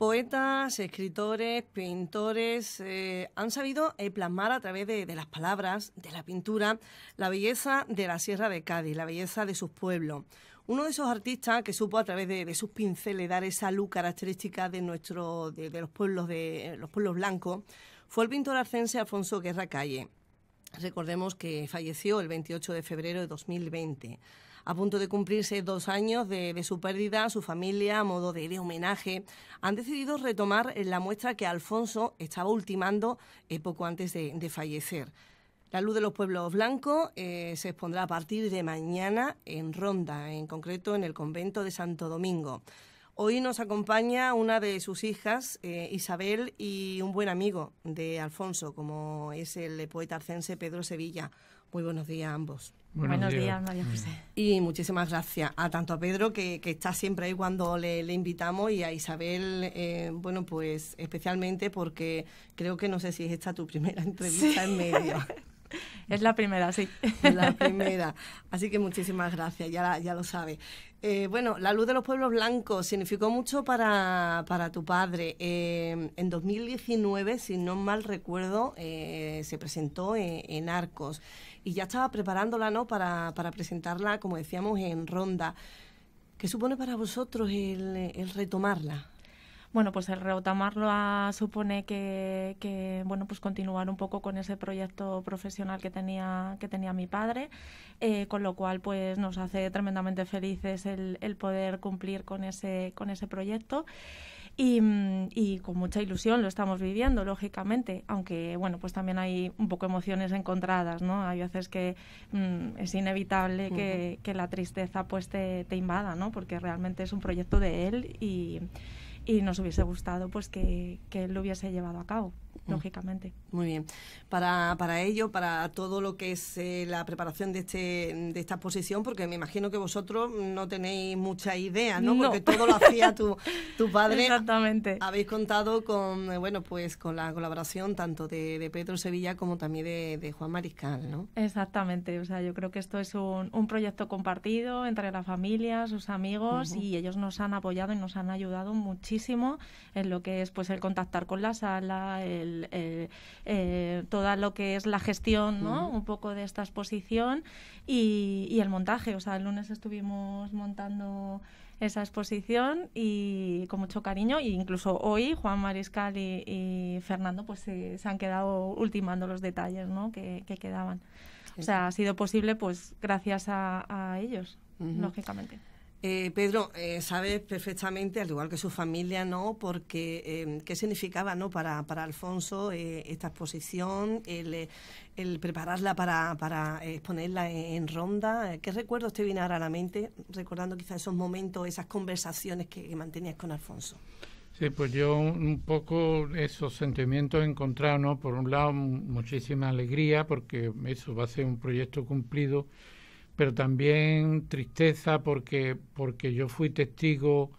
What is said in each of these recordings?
poetas, escritores, pintores eh, han sabido eh, plasmar a través de, las palabras, de la pintura, la belleza de la Sierra de Cádiz, la belleza de sus pueblos. Uno de esos artistas que supo a través de, sus pinceles dar esa luz característica de, nuestro, de, los, pueblos de, los pueblos blancos fue el pintor arcense Alfonso Guerra Calle. Recordemos que falleció el 28 de febrero de 2020 a punto de cumplirse dos años de, su pérdida, su familia, a modo de, homenaje, han decidido retomar eh, la muestra que Alfonso estaba ultimando eh, poco antes de, fallecer. La Luz de los Pueblos Blancos eh, se expondrá a partir de mañana en Ronda, en concreto en el convento de Santo Domingo. Hoy nos acompaña una de sus hijas, Isabel, y un buen amigo de Alfonso, como es el poeta arcense Pedro Sevilla. Muy buenos días a ambos. Buenos, días. María José. Y muchísimas gracias a tanto a Pedro, que, está siempre ahí cuando le, invitamos, y a Isabel, eh, bueno, pues especialmente porque creo que no sé si es esta tu primera entrevista en medio. Es la primera, sí. La primera. Así que muchísimas gracias, ya, ya lo sabe. Eh, bueno, la luz de los pueblos blancos significó mucho para, tu padre. Eh, en 2019, si no mal recuerdo, eh, se presentó e, en, Arcos y ya estaba preparándola ¿no? para, presentarla, como decíamos, en Ronda. ¿Qué supone para vosotros el retomarla? bueno, pues el reotamarlo supone que, bueno, pues continuar un poco con ese proyecto profesional que tenía, que tenía mi padre, eh, con lo cual pues nos hace tremendamente felices el, poder cumplir con ese, con ese proyecto. Y, con mucha ilusión lo estamos viviendo, lógicamente, aunque bueno, pues también hay un poco emociones encontradas, ¿no? Hay veces que mm, es inevitable que, la tristeza pues te, te invada, ¿no? Porque realmente es un proyecto de él y y nos hubiese gustado pues que, que él lo hubiese llevado a cabo. Mm. lógicamente. Muy bien. Para, para ello, para todo lo que es eh, la preparación de, este, de esta exposición, porque me imagino que vosotros no tenéis mucha idea, ¿no? Porque todo lo hacía tu, tu padre. Exactamente. Habéis contado con, eh, bueno, pues con la colaboración tanto de, de Pedro Sevilla como también de, Juan Mariscal, ¿no? Exactamente. O sea, yo creo que esto es un, proyecto compartido entre la familia, sus amigos, y ellos nos han apoyado y nos han ayudado muchísimo en lo que es pues el contactar con la sala, el el, eh, eh, toda lo que es la gestión, ¿no? Un poco de esta exposición y, el montaje. O sea, el lunes estuvimos montando esa exposición y con mucho cariño y e incluso hoy Juan Mariscal y, Fernando pues se, han quedado ultimando los detalles ¿no? que, quedaban. O sea, ha sido posible pues gracias a, ellos, lógicamente. Eh, Pedro, eh, sabes perfectamente, al igual que su familia, ¿no? Porque em, qué significaba, ¿no? Para, para Alfonso eh, esta exposición, el, prepararla para, para exponerla en, ronda. ¿Qué recuerdos te vienen a la mente, recordando quizás esos momentos, esas conversaciones que, mantenías con Alfonso? Sí, pues yo un poco esos sentimientos encontrados, ¿no? Por un lado, muchísima alegría, porque eso va a ser un proyecto cumplido pero también tristeza porque, porque yo fui testigo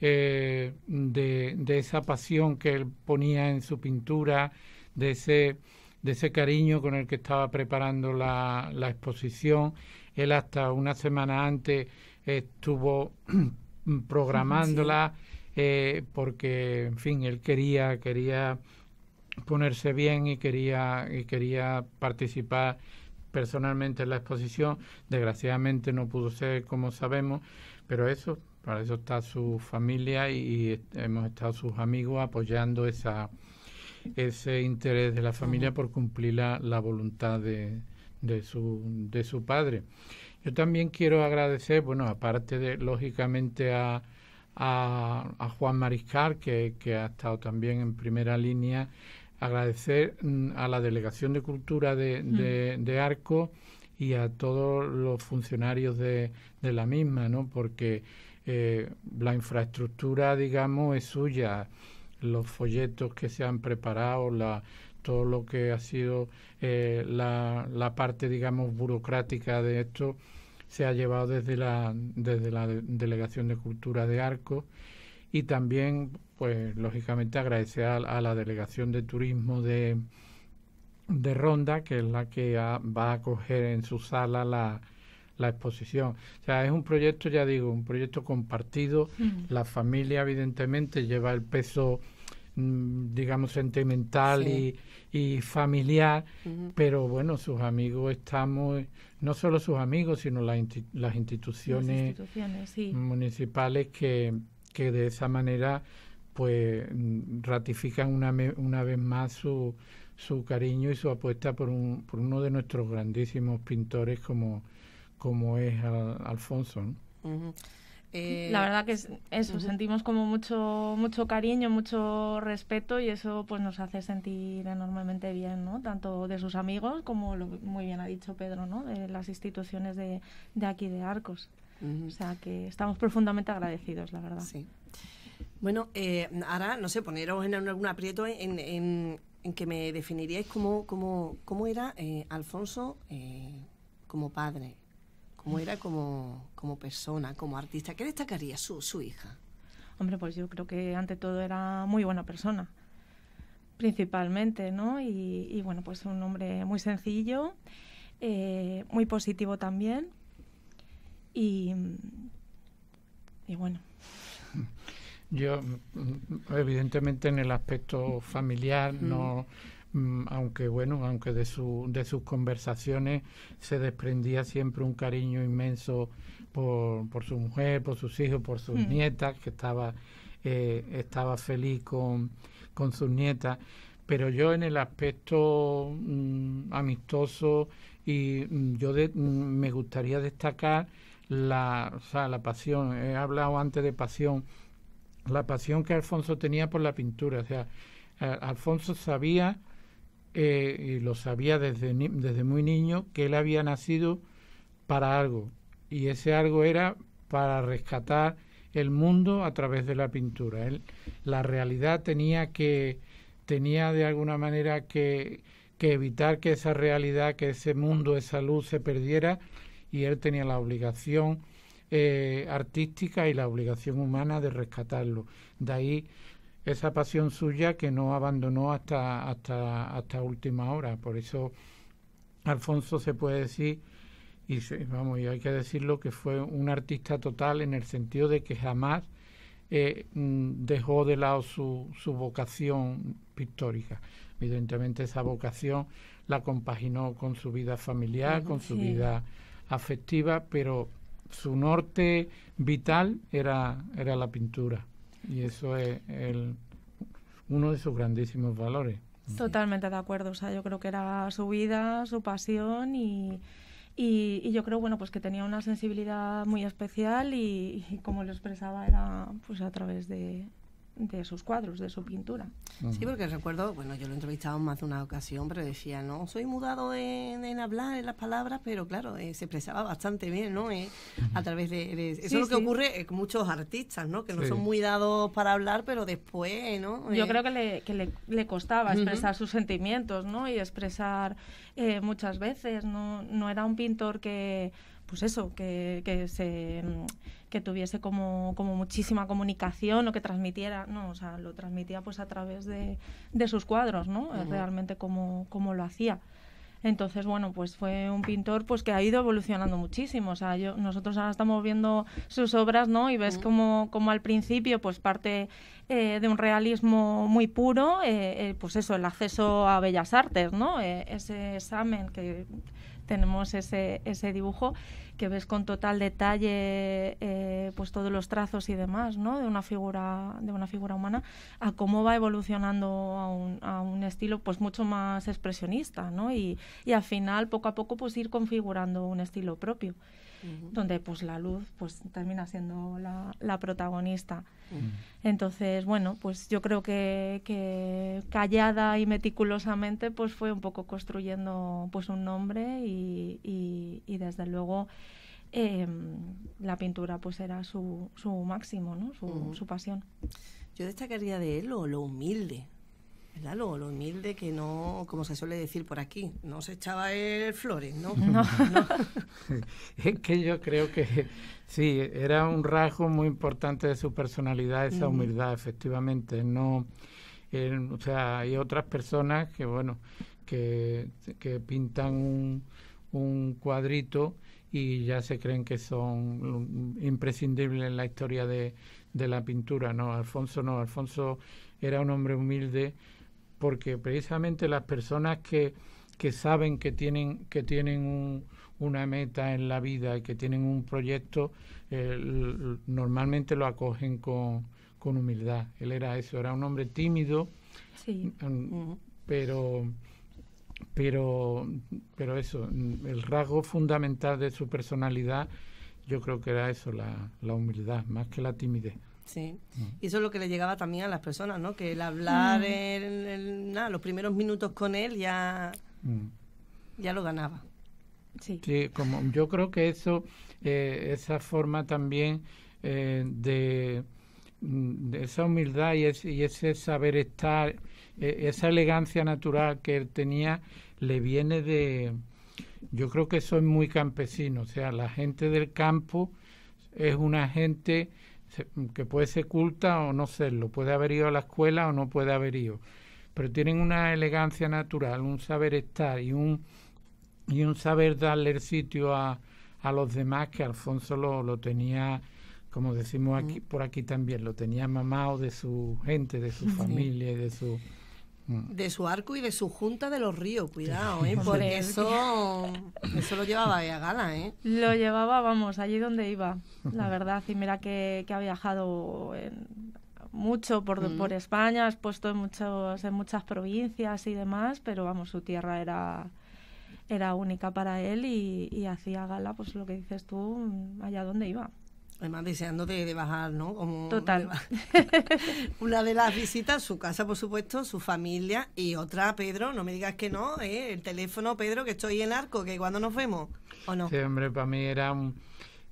eh, de, esa pasión que él ponía en su pintura, de ese, de ese cariño con el que estaba preparando la, exposición. Él hasta una semana antes estuvo programándola eh, porque, en fin, él quería, quería ponerse bien y quería, y quería participar personalmente en la exposición. Desgraciadamente no pudo ser como sabemos, pero eso, para eso está su familia y, hemos estado sus amigos apoyando esa ese interés de la familia por cumplir la, voluntad de, su, de su padre. Yo también quiero agradecer, bueno, aparte de, lógicamente, a, a, a Juan Mariscal, que, que ha estado también en primera línea agradecer mm, a la Delegación de Cultura mm. de, Arco y a todos los funcionarios de, la misma, ¿no? Porque eh, la infraestructura, digamos, es suya. Los folletos que se han preparado, todo lo que ha sido eh, la, parte, digamos, burocrática de esto, se ha llevado desde la, desde la Delegación de Cultura de Arco y también, pues lógicamente, agradecer a, la Delegación de Turismo de, de Ronda, que es la que va a acoger en su sala la, la exposición. O sea, es un proyecto, ya digo, un proyecto compartido. Mm. La familia, evidentemente, lleva el peso mm, digamos, sentimental y, familiar, pero bueno, sus amigos estamos, no solo sus amigos, sino las, las instituciones, municipales que, que de esa manera pues ratifican una, una vez más su, cariño y su apuesta por, un, por uno de nuestros grandísimos pintores como, como es Alfonso. Eh, la verdad que eso, sentimos como mucho, mucho cariño, mucho respeto y eso pues nos hace sentir enormemente bien, ¿no? Tanto de sus amigos como muy bien ha dicho Pedro, ¿no? De las instituciones de, de aquí de Arcos. O sea que estamos profundamente agradecidos, la verdad. Sí. Bueno, eh, ahora, no sé, poneros en algún aprieto en, que me definiríais cómo, cómo era eh, Alfonso eh, como padre, cómo era como, como persona, como artista. ¿Qué destacaría su, su hija? Hombre, pues yo creo que ante todo era muy buena persona, principalmente, ¿no? y bueno, pues un hombre muy sencillo, muy positivo también y, y bueno. Yo, evidentemente, en el aspecto familiar, no mm, aunque bueno, aunque de, su, de sus conversaciones se desprendía siempre un cariño inmenso por, por su mujer, por sus hijos, por sus nietas, que estaba, eh, estaba feliz con, con sus nietas. Pero yo en el aspecto mm, amistoso y mm, yo me gustaría destacar la, o sea, la pasión, he hablado antes de pasión, la pasión que Alfonso tenía por la pintura, o sea, Alfonso sabía, eh, y lo sabía desde, desde muy niño, que él había nacido para algo, y ese algo era para rescatar el mundo a través de la pintura. Él, la realidad tenía que, tenía de alguna manera que, que evitar que esa realidad, que ese mundo, esa luz se perdiera y él tenía la obligación eh, artística y la obligación humana de rescatarlo. De ahí esa pasión suya que no abandonó hasta, hasta, hasta última hora. Por eso Alfonso se puede decir, y vamos, y hay que decirlo, que fue un artista total en el sentido de que jamás eh, mm, dejó de lado su, su vocación pictórica. Evidentemente esa vocación la compaginó con su vida familiar, con su vida afectiva, pero su norte vital era, era la pintura. Y eso es uno de sus grandísimos valores. Totalmente de acuerdo. O sea, yo creo que era su vida, su pasión y, y, yo creo, bueno, pues que tenía una sensibilidad muy especial y, y como lo expresaba era pues a través de, de sus cuadros, de su pintura. Sí, porque recuerdo, bueno, yo lo he entrevistado más de una ocasión, pero decía, no, soy mudado en, hablar, en las palabras, pero claro, eh, se expresaba bastante bien, ¿no? Eh, a través de... eso es lo que ocurre con muchos artistas, ¿no? Que no son muy dados para hablar, pero después, ¿no? yo eh. creo que le, costaba expresar sus sentimientos, ¿no? Y expresar muchas veces, ¿no? No era un pintor que pues eso, que, que, se, mm, que tuviese como, como, muchísima comunicación o que transmitiera, no, o sea, lo transmitía pues a través de, de sus cuadros, ¿no? Eh, realmente como, como, lo hacía. Entonces, bueno, pues fue un pintor pues que ha ido evolucionando muchísimo. O sea, yo, nosotros ahora estamos viendo sus obras, ¿no? Y ves como, como, al principio, pues parte eh, de un realismo muy puro, eh, pues eso, el acceso a bellas artes, ¿no? ese examen que tenemos ese, ese dibujo que ves con total detalle eh, pues todos los trazos y demás ¿no? de una figura de una figura humana a cómo va evolucionando a un, a un estilo pues mucho más expresionista ¿no? y, y al final poco a poco pues ir configurando un estilo propio donde pues la luz pues termina siendo la, protagonista. Entonces, bueno, pues yo creo que, callada y meticulosamente pues fue un poco construyendo pues un nombre y, desde luego em, la pintura pues era su, su máximo, ¿no? su, pasión. Yo destacaría de él lo humilde, lo, humilde que no, como se suele decir por aquí, no se echaba el flores, ¿no? es que yo creo que sí, era un rasgo muy importante de su personalidad, esa humildad, efectivamente. No, o sea, hay otras personas que, bueno, que, pintan un, cuadrito y ya se creen que son imprescindibles en la historia de, de la pintura, ¿no? Alfonso no, Alfonso era un hombre humilde porque precisamente las personas que, saben que tienen, que tienen una meta en la vida y que tienen un proyecto, eh, normalmente lo acogen con, humildad. Él era eso, era un hombre tímido, mm, pero, pero, pero eso, mm, el rasgo fundamental de su personalidad yo creo que era eso, la, la humildad, más que la timidez. Sí, mm. y eso es lo que le llegaba también a las personas, ¿no? Que el hablar, mm. en nada, los primeros minutos con él ya, mm. ya lo ganaba. Sí. como yo creo que eso, eh, esa forma también eh, de, esa humildad y, ese saber estar, eh, esa elegancia natural que él tenía, le viene de, yo creo que soy muy campesino, o sea, la gente del campo es una gente que puede ser culta o no serlo, puede haber ido a la escuela o no puede haber ido, pero tienen una elegancia natural, un saber estar y un, y un saber darle sitio a, a los demás que Alfonso lo, tenía, como decimos aquí, mm. por aquí también, lo tenía mamado de su gente, de su familia de su Mm. de su arco y de su junta de los ríos, cuidado, ¿eh? porque eso, eso lo llevaba a gala. ¿eh? Lo llevaba, vamos, allí donde iba, la verdad. Y mira que, ha viajado mucho por, España, ha puesto en, muchos, en muchas provincias y demás, pero vamos, su tierra era, era única para él y, y hacía gala, pues lo que dices tú, allá donde iba. Además, deseando de, bajar, ¿no? Como Total. una de las visitas, su casa, por supuesto, su familia y otra, Pedro, no me digas que no, ¿eh? el teléfono, Pedro, que estoy en arco, que cuando nos vemos, ¿o no? Sí, hombre, para mí era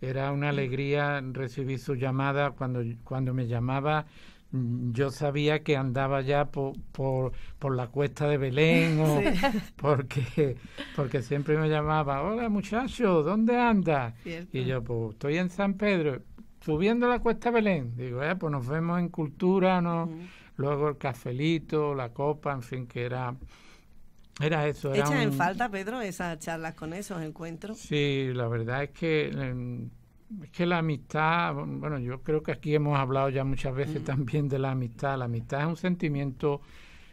era una alegría recibir su llamada cuando, cuando me llamaba Mm, yo sabía que andaba ya por, la cuesta de Belén porque, porque siempre me llamaba, hola muchacho, ¿dónde andas? Y yo, pues estoy en San Pedro, subiendo la cuesta de Belén. Digo, eh, pues nos vemos en cultura, ¿no? Luego el cafelito, la copa, en fin, que era... Era eso. Era en falta, Pedro, esas charlas con esos encuentros? Sí, la verdad es que... Em, es que la amistad, bueno, yo creo que aquí hemos hablado ya muchas veces mm. también de la amistad. La amistad es un sentimiento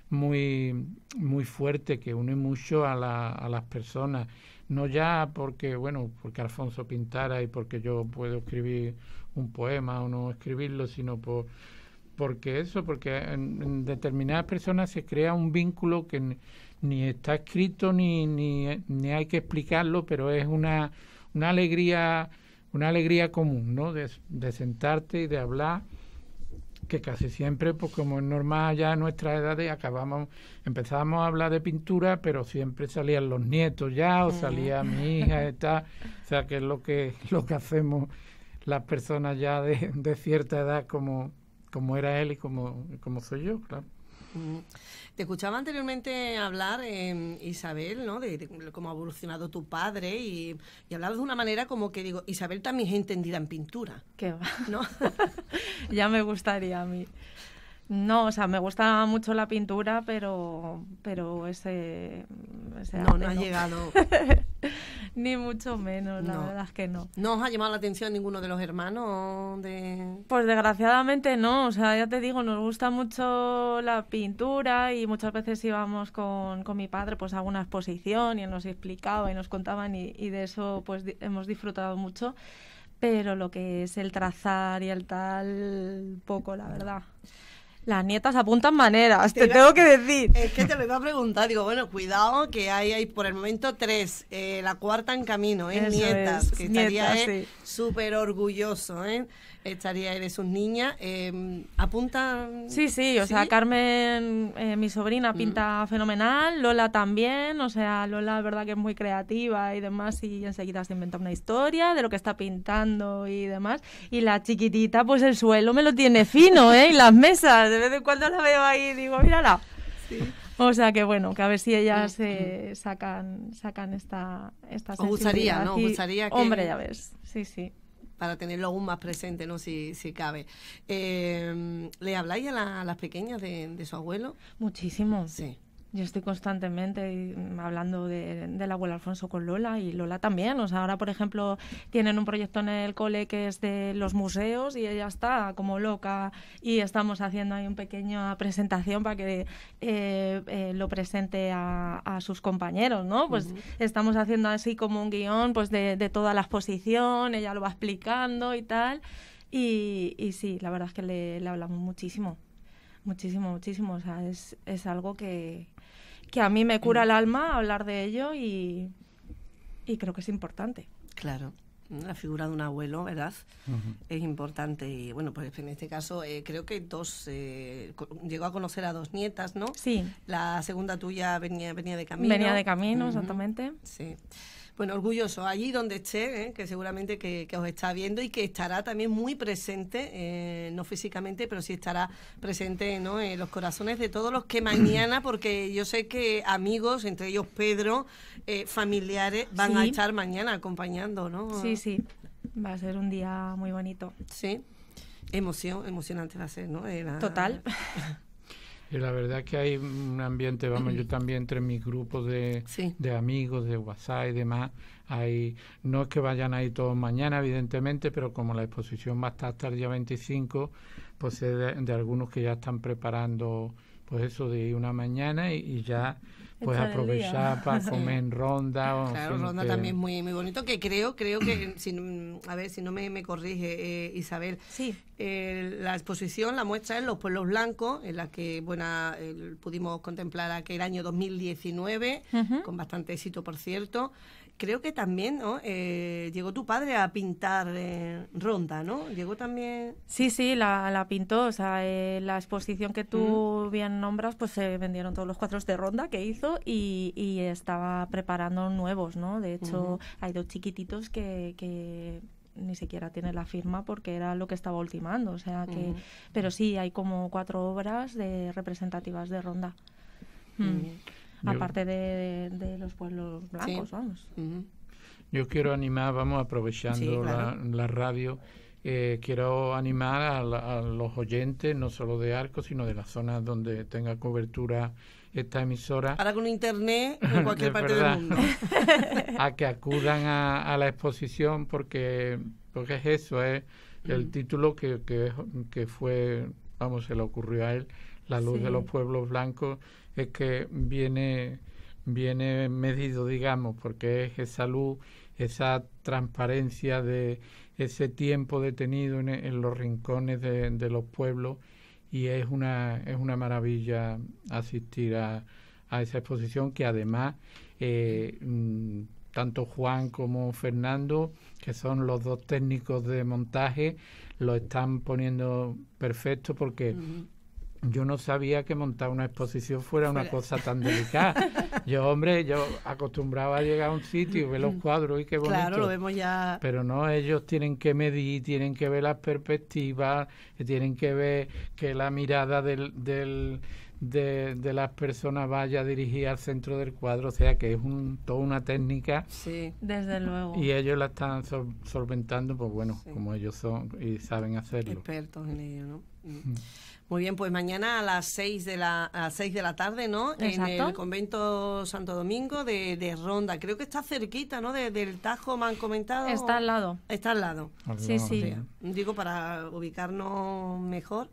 muy, muy fuerte que une mucho a, la, a las personas. No ya porque, bueno, porque Alfonso pintara y porque yo puedo escribir un poema o no escribirlo, sino por, porque eso, porque en, determinadas personas se crea un vínculo que ni está escrito ni, ni, hay que explicarlo, pero es una, una alegría una alegría común, ¿no? De, sentarte y de hablar, que casi siempre, pues como es normal ya a nuestra edad, acabamos, empezamos a hablar de pintura, pero siempre salían los nietos ya, o salía mi hija y tal, o sea que es lo que, lo que hacemos las personas ya de, cierta edad como, como era él y como, como soy yo, claro. Te escuchaba anteriormente hablar, em, Isabel, ¿no? De, cómo ha evolucionado tu padre y, hablabas de una manera como que digo, Isabel también es entendida en pintura. ¿Qué va? ¿No? ya me gustaría a mí. No, o sea, me gusta mucho la pintura, pero, pero ese, no, no ha llegado. Ni mucho menos, la verdad es que no. ¿No os ha llamado la atención ninguno de los hermanos? De... Pues desgraciadamente no, o sea, ya te digo, nos gusta mucho la pintura y muchas veces íbamos con, con mi padre pues a una exposición y él nos explicaba y nos contaban y, de eso pues hemos disfrutado mucho pero lo que es el trazar y el tal, poco, la verdad. Las nietas apuntan maneras, te, tengo que decir. Es que te lo iba a preguntar, digo, bueno, cuidado que hay, hay por el momento tres, eh, la cuarta en camino, ¿eh? nietas, que estaría súper orgulloso, ¿eh? estaría de sus niñas eh, em, apunta sí sí o sea Carmen eh, mi sobrina mm. pinta fenomenal Lola también o sea Lola es verdad que es muy creativa y demás y enseguida se inventa una historia de lo que está pintando y demás y la chiquitita pues el suelo me lo tiene fino eh y las mesas de vez en cuando la veo ahí y digo mírala O sea que bueno, que a ver si ellas mm, eh, mm. sacan, sacan esta, esta gustaría, ¿no? Hombre, ya ves. Sí, sí para tenerlo aún más presente, ¿no? Si, si cabe. Eh, ¿Le habláis a, las pequeñas de, de su abuelo? Muchísimo. Sí. Yo estoy constantemente mm, hablando de, del abuelo Alfonso con Lola y Lola también. O ahora, por ejemplo, tienen un proyecto en el cole que es de los museos y ella está como loca y estamos haciendo ahí una pequeña presentación para que eh, eh, lo presente a, sus compañeros, ¿no? Pues estamos haciendo así como un guión pues de, toda la exposición, ella lo va explicando y tal. Y, y, sí, la verdad es que le, hablamos muchísimo, muchísimo, muchísimo. O sea, es, es algo que, que a mí me cura mm. el alma hablar de ello y, creo que es importante. Claro la figura de un abuelo, ¿verdad? Es importante. Y bueno, pues en este caso eh, creo que dos, eh, llegó a conocer a dos nietas, ¿no? Sí. La segunda tuya venía, venía de camino. Venía de camino, exactamente. Sí bueno, orgulloso allí donde esté, ¿eh? que seguramente que, os está viendo y que estará también muy presente, eh, no físicamente, pero sí estará presente en los corazones de todos los que mañana, porque yo sé que amigos, entre ellos Pedro, eh, familiares, van a estar mañana acompañando, ¿no? Sí, sí, va a ser un día muy bonito. Sí, emoción, emocionante va a ser, ¿no? Total. la verdad que hay un ambiente, vamos, yo también entre mis grupos de, de amigos, de WhatsApp y demás, hay, no es que vayan ahí todos mañana, evidentemente, pero como la exposición va a estar hasta el día 25, pues es de, algunos que ya están preparando, pues eso de una mañana y ya pues aprovechar para comer en ronda. claro, ronda también es muy, muy bonito, que creo, creo que, si, mm, a ver si no me, corrige eh, Isabel, sí. Eh, la exposición, la muestra en los pueblos blancos, en la que buena eh, pudimos contemplar aquel año 2019, con bastante éxito, por cierto. Creo que también ¿no? llegó tu padre a pintar ronda, ¿no? Llegó también... Sí, sí, la, pintó. O sea, la exposición que tú bien nombras, pues se vendieron todos los cuadros de ronda que hizo y, estaba preparando nuevos, ¿no? De hecho, hay dos chiquititos que, ni siquiera tienen la firma porque era lo que estaba ultimando. O sea que, pero sí, hay como cuatro obras de representativas de Ronda. Mm. Aparte de, los pueblos blancos, vamos. Yo quiero animar, vamos aprovechando la, radio, eh, quiero animar a, a, los oyentes, no solo de Arco, sino de las zonas donde tenga cobertura esta emisora. Ahora con internet en cualquier parte del mundo. a que acudan a, la exposición porque, porque es eso, es ¿eh? el título que, que, fue, vamos, se le ocurrió a él, La luz de los pueblos blancos, es que viene, viene medido, digamos, porque es esa luz, esa transparencia de ese tiempo detenido en, los rincones de los pueblos y es una, es una maravilla asistir a, a esa exposición que además eh, mm, tanto Juan como Fernando, que son los dos técnicos de montaje, lo están poniendo perfecto porque yo no sabía que montar una exposición fuera una cosa tan delicada. Yo, hombre, yo acostumbraba a llegar a un sitio y ver los mm. cuadros y qué bonito. Claro, lo vemos ya. Pero no, ellos tienen que medir, tienen que ver las perspectivas, eh, tienen que ver que la mirada del, de, de, las personas vaya dirigida al centro del cuadro, o sea que es un, toda una técnica. Sí, desde luego. Y ellos la están solventando, pues bueno, como ellos son y saben hacerlo. Expertos en ello, ¿no? Mm. Mm. Muy bien, pues mañana a las 6 de la, a de la tarde, ¿no? En el convento Santo Domingo de, Ronda. Creo que está cerquita, ¿no? del Tajo, me han comentado. Está al lado. Está al lado. Sí, sí. digo, para ubicarnos mejor.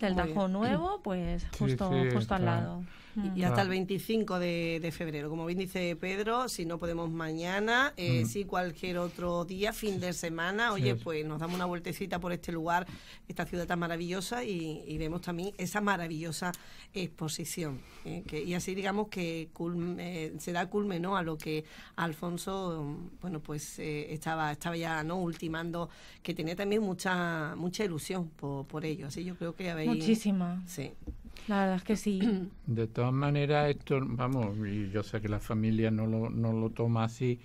Del Tajo Nuevo, pues justo, justo al lado y, hasta el 25 de, febrero. Como bien dice Pedro, si no podemos mañana, eh, si cualquier otro día, fin de semana, oye, pues nos damos una vueltecita por este lugar, esta ciudad tan maravillosa y, vemos también esa maravillosa exposición. ¿eh? que, y así digamos que se da culmen a lo que Alfonso, bueno, pues eh, estaba, estaba ya no ultimando, que tenía también mucha, mucha ilusión por, por ello. Así yo creo que habéis... Muchísima. Sí. La verdad es que sí. De todas maneras, esto, vamos, yo sé que la familia no lo, toma así,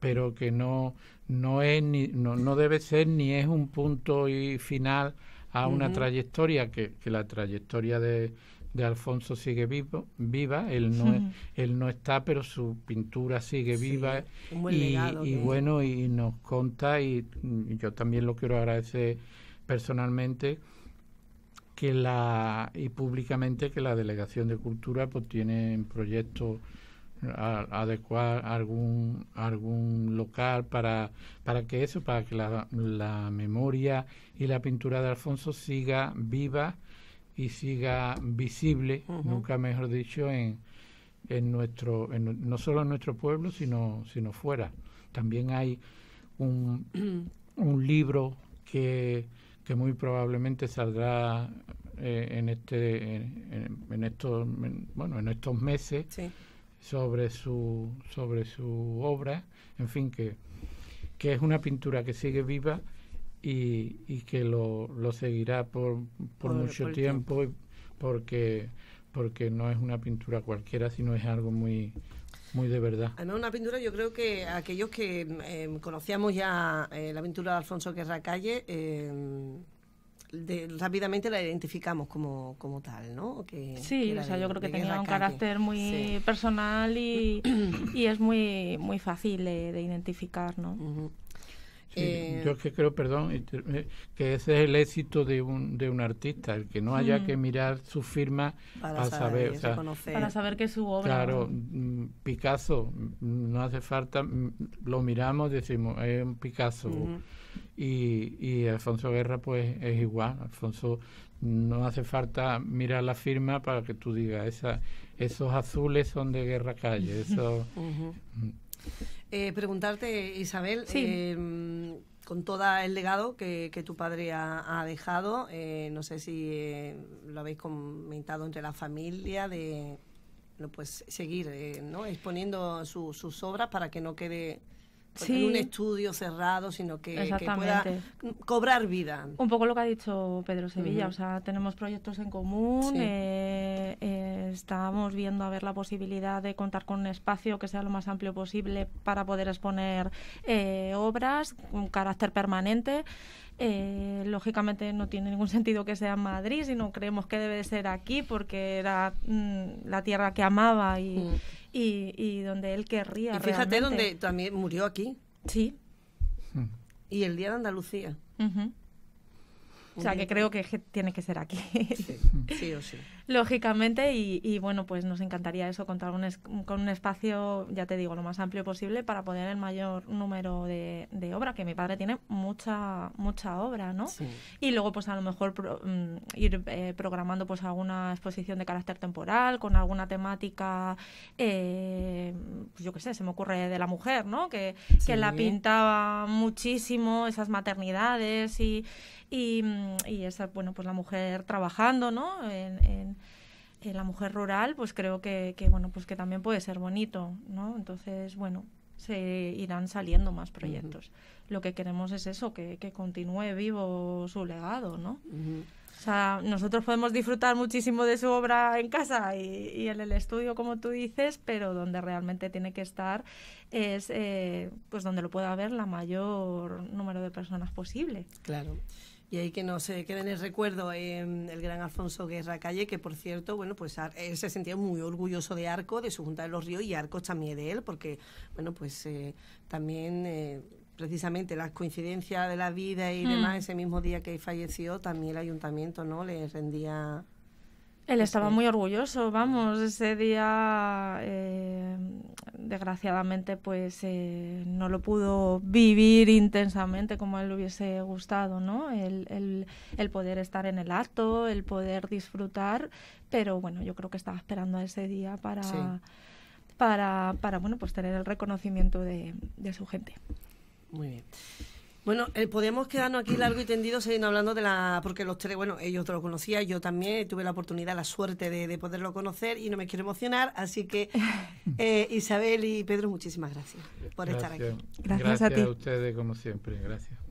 pero que no, no, es ni, no, debe ser ni es un punto y final a una trayectoria, que, la trayectoria de, de Alfonso sigue vivo, viva, él no, él no está, pero su pintura sigue viva y, y bueno, y nos conta y yo también lo quiero agradecer personalmente que la y públicamente que la delegación de cultura pues tiene proyectos proyecto adecuar algún algún local para para que eso para que la, la memoria y la pintura de Alfonso siga viva y siga visible nunca mejor dicho en, en nuestro no solo en nuestro pueblo sino sino fuera también hay un libro que que muy probablemente saldrá eh, en este en, estos bueno en estos meses sobre su sobre su obra en fin que, que es una pintura que sigue viva y, que lo, seguirá por, mucho tiempo, tiempo porque porque no es una pintura cualquiera sino es algo muy muy de verdad. Además, una pintura, yo creo que aquellos que eh, conocíamos ya eh, la pintura de Alfonso Guerra Calle, eh, rápidamente la identificamos como, como tal, ¿no? sí, o sea, yo creo que tenía un carácter muy personal y, es muy, muy fácil de, identificar, ¿no? Eh, yo que creo, perdón, eh, que ese es el éxito de un, de un artista, el que no haya que mirar su firma para saber, para saber que es su obra. Claro, mm, Picasso, mm, no hace falta, mm, lo miramos, decimos, es un Picasso. Y, y Alfonso Guerra pues es igual, Alfonso no hace falta mirar la firma para que tú digas, esa, esos azules son de Guerra Calle, eso... Eh, preguntarte, Isabel, em, con todo el legado que, tu padre ha, dejado, eh, no sé si eh, lo habéis comentado entre la familia de pues seguir eh, ¿no? exponiendo sus obras para que no quede pues, en un estudio cerrado, sino que, pueda cobrar vida. Un poco lo que ha dicho Pedro Sevilla, o sea, tenemos proyectos en común, eh, eh, estamos viendo a ver la posibilidad de contar con un espacio que sea lo más amplio posible para poder exponer eh, obras con carácter permanente. lógicamente no tiene ningún sentido que sea en Madrid, sino creemos que debe ser aquí porque era mm, la tierra que amaba y, mm y, donde él querría. Y fíjate donde también murió aquí. Sí. Hmm. Y el Día de Andalucía. O sea, que creo que tiene que ser aquí. Sí, sí o sí lógicamente, y, bueno, pues nos encantaría eso, contar con un espacio, ya te digo, lo más amplio posible para poder el mayor número de, de obra, que mi padre tiene mucha, mucha obra, ¿no? Y luego, pues a lo mejor mm, ir eh, programando pues alguna exposición de carácter temporal, con alguna temática, eh, pues, yo qué sé, se me ocurre de la mujer, ¿no? Que, que la pintaba muchísimo, esas maternidades y, mm, y, esa, bueno, pues la mujer trabajando, ¿no? en la mujer rural, pues creo que, que, bueno, pues que también puede ser bonito, ¿no? Entonces, bueno, se irán saliendo más proyectos. Lo que queremos es eso, que, continúe vivo su legado, ¿no? O sea, nosotros podemos disfrutar muchísimo de su obra en casa y, en el estudio, como tú dices, pero donde realmente tiene que estar es eh, pues donde lo pueda ver la mayor número de personas posible. Claro y ahí que no se quede en el recuerdo em, el gran Alfonso Guerra Calle, que por cierto, bueno, pues él se sentía muy orgulloso de Arco, de su Junta de los Ríos y Arco también de él, porque, bueno, pues eh, también... Eh, precisamente las coincidencias de la vida y hmm. demás, ese mismo día que falleció, también el ayuntamiento no le rendía él estaba muy orgulloso, vamos, ese día eh, desgraciadamente pues eh, no lo pudo vivir intensamente como él hubiese gustado, ¿no? El, poder estar en el acto, el poder disfrutar, pero bueno, yo creo que estaba esperando a ese día para, para, para bueno, pues tener el reconocimiento de, de su gente. Muy bien. Bueno, eh, podemos quedarnos aquí largo y tendido siguiendo hablando de la. Porque los tres, bueno, ellos te lo conocía, yo también tuve la oportunidad, la suerte de, poderlo conocer y no me quiero emocionar. Así que, eh, Isabel y Pedro, muchísimas gracias por estar aquí. Gracias, a, ti. a ustedes, como siempre. Gracias.